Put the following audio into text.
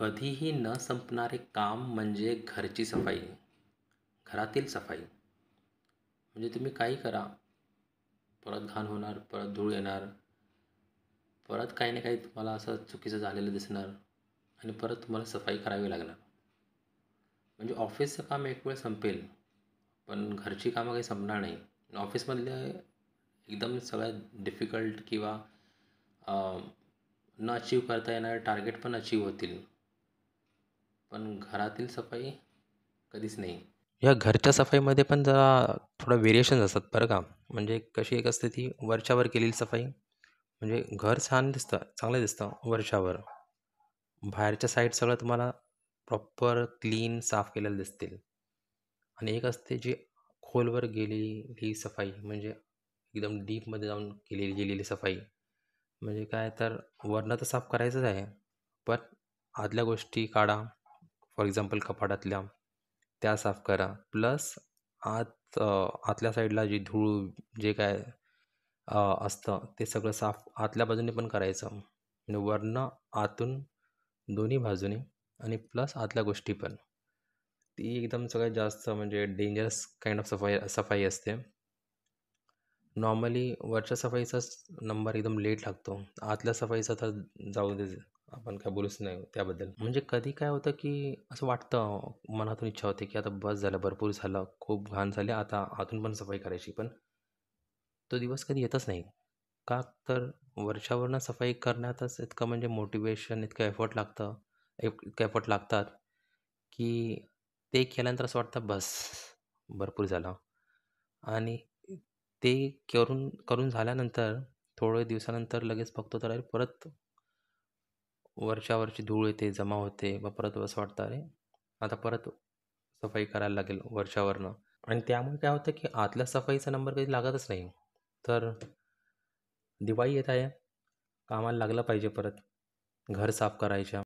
कधीही न संपणारे काम म्हणजे घरची सफाई घरातील सफाई म्हणजे तुम्ही काही करा परत घाण होणार परत धूळ येणार परत काही ना काही तुम्हाला असं चुकीचं झालेलं दिसणार आणि परत तुम्हाला सफाई करावी लागणार म्हणजे ऑफिसचं काम एक वेळ संपेल पण घरची कामं काही संपणार नाही ऑफिसमधले एकदम सगळ्यात डिफिकल्ट किंवा न अचीव करता येणारे टार्गेट पण अचीव होतील पण घरातील सफाई कधीच नाही या घरच्या सफाईमध्ये पण जरा थोडा व्हेरिएशन असतात बरं का म्हणजे कशी एक असते ती वरच्यावर केलेली सफाई म्हणजे घर छान दिसतं चांगलं दिसतं वरच्यावर बाहेरच्या साईड सगळं तुम्हाला प्रॉपर क्लीन साफ केलेलं दिसतील आणि एक असते जी खोलवर गेलेली सफाई म्हणजे एकदम डीपमध्ये जाऊन केलेली गेलेली सफाई म्हणजे काय तर वरणं तर साफ करायचंच आहे पण आदल्या गोष्टी काढा फॉर एक्झाम्पल कपाटातल्या त्या साफ करा प्लस आत आतल्या साईडला जी धूळ जे काय असतं ते सगळं साफ आतल्या बाजूने पण करायचं आणि वरनं आतून दोन्ही बाजूने आणि प्लस आतल्या गोष्टी पण ती एकदम सगळ्यात जास्त म्हणजे डेंजरस काइंड ऑफ सफाई सफाई असते नॉर्मली वरच्या सफाईचाच नंबर एकदम लेट लागतो आतल्या सफाईचा तर जाऊ दे आपण काय बोलूच नाही त्याबद्दल म्हणजे कधी काय होतं की असं वाटतं मनातून इच्छा होते की आता बस झालं भरपूर झालं खूप घाण झाले आता आतून पण सफाई करायची पण तो दिवस कधी येतच नाही का तर वर्षावरनं सफाई करण्यातच इतकं म्हणजे मोटिवेशन इतकं एफर्ट लागतं इतकं एफर्ट लागतात की ते केल्यानंतर असं वाटतं बस भरपूर झालं आणि ते करून करून झाल्यानंतर थोडे दिवसानंतर लगेच बघतो तर परत वरच्यावरची धूळ येते जमा होते व परत असं वाटतं अरे आता परत सफाई करायला लागेल वर्षावरनं आणि त्यामुळे काय होतं की आतल्या सफाईचा नंबर कधी लागतच नाही तर दिवाळी येत आहे कामाला लागलं पाहिजे परत घर साफ करायच्या